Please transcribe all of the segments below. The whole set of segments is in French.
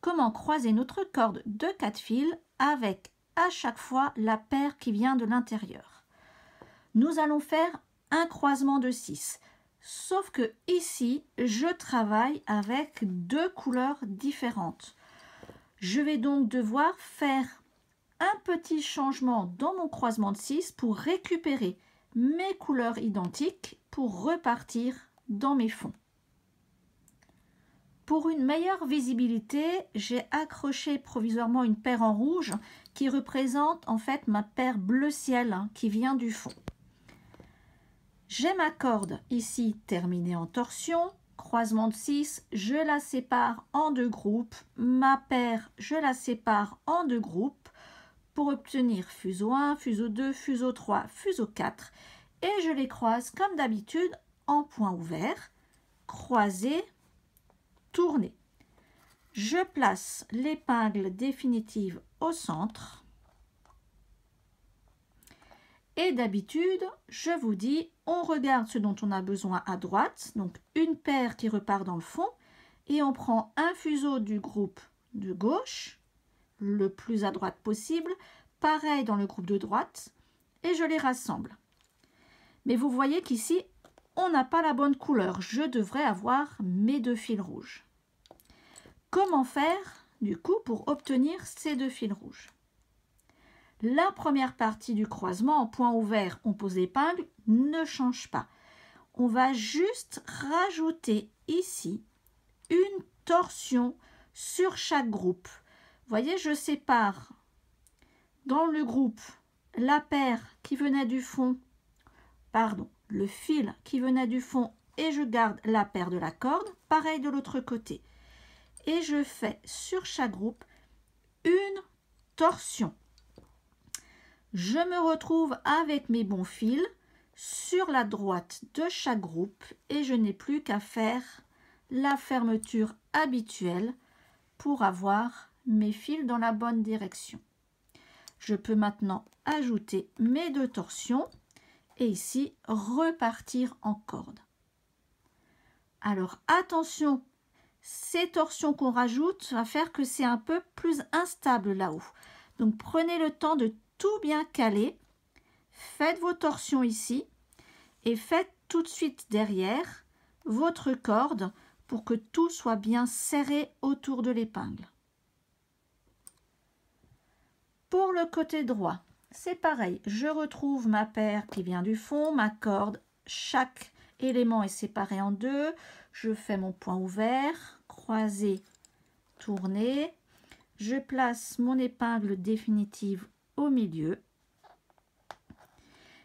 comment croiser notre corde de quatre fils avec à chaque fois la paire qui vient de l'intérieur. Nous allons faire un croisement de 6, sauf que ici, je travaille avec deux couleurs différentes. Je vais donc devoir faire un petit changement dans mon croisement de 6 pour récupérer mes couleurs identiques pour repartir dans mes fonds. Pour une meilleure visibilité, j'ai accroché provisoirement une paire en rouge qui représente en fait ma paire bleu ciel hein, qui vient du fond. J'ai ma corde ici terminée en torsion, croisement de 6, je la sépare en deux groupes, ma paire, je la sépare en deux groupes pour obtenir fuseau 1, fuseau 2, fuseau 3, fuseau 4 et je les croise comme d'habitude en point ouvert, croisé. Je place l'épingle définitive au centre. Et d'habitude, je vous dis, on regarde ce dont on a besoin à droite, donc une paire qui repart dans le fond, et on prend un fuseau du groupe de gauche, le plus à droite possible, pareil dans le groupe de droite, et je les rassemble. Mais vous voyez qu'ici, on n'a pas la bonne couleur. Je devrais avoir mes deux fils rouges. Comment faire, du coup, pour obtenir ces deux fils rouges La première partie du croisement en point ouvert, on pose l'épingle, ne change pas. On va juste rajouter ici une torsion sur chaque groupe. Vous voyez, je sépare dans le groupe la paire qui venait du fond, pardon, le fil qui venait du fond et je garde la paire de la corde. Pareil de l'autre côté je fais sur chaque groupe une torsion. Je me retrouve avec mes bons fils sur la droite de chaque groupe et je n'ai plus qu'à faire la fermeture habituelle pour avoir mes fils dans la bonne direction. Je peux maintenant ajouter mes deux torsions et ici repartir en corde. Alors attention ces torsions qu'on rajoute va faire que c'est un peu plus instable là-haut. Donc prenez le temps de tout bien caler. Faites vos torsions ici et faites tout de suite derrière votre corde pour que tout soit bien serré autour de l'épingle. Pour le côté droit, c'est pareil. Je retrouve ma paire qui vient du fond, ma corde, chaque élément est séparé en deux. Je fais mon point ouvert, croisé, tourné. Je place mon épingle définitive au milieu.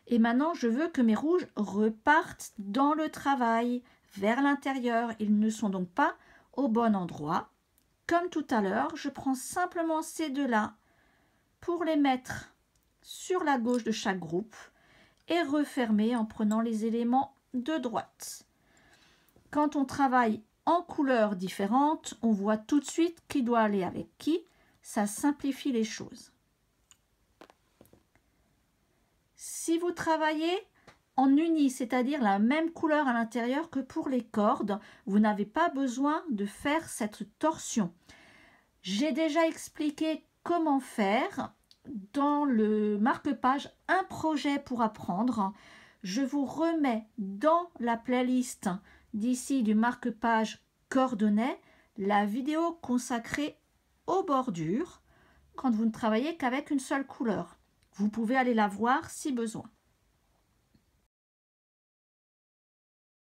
Et maintenant, je veux que mes rouges repartent dans le travail, vers l'intérieur. Ils ne sont donc pas au bon endroit. Comme tout à l'heure, je prends simplement ces deux-là pour les mettre sur la gauche de chaque groupe et refermer en prenant les éléments de droite. Quand on travaille en couleurs différentes, on voit tout de suite qui doit aller avec qui. Ça simplifie les choses. Si vous travaillez en uni, c'est-à-dire la même couleur à l'intérieur que pour les cordes, vous n'avez pas besoin de faire cette torsion. J'ai déjà expliqué comment faire dans le marque-page Un projet pour apprendre je vous remets dans la playlist hein, d'ici du marque-page coordonnées la vidéo consacrée aux bordures quand vous ne travaillez qu'avec une seule couleur. Vous pouvez aller la voir si besoin.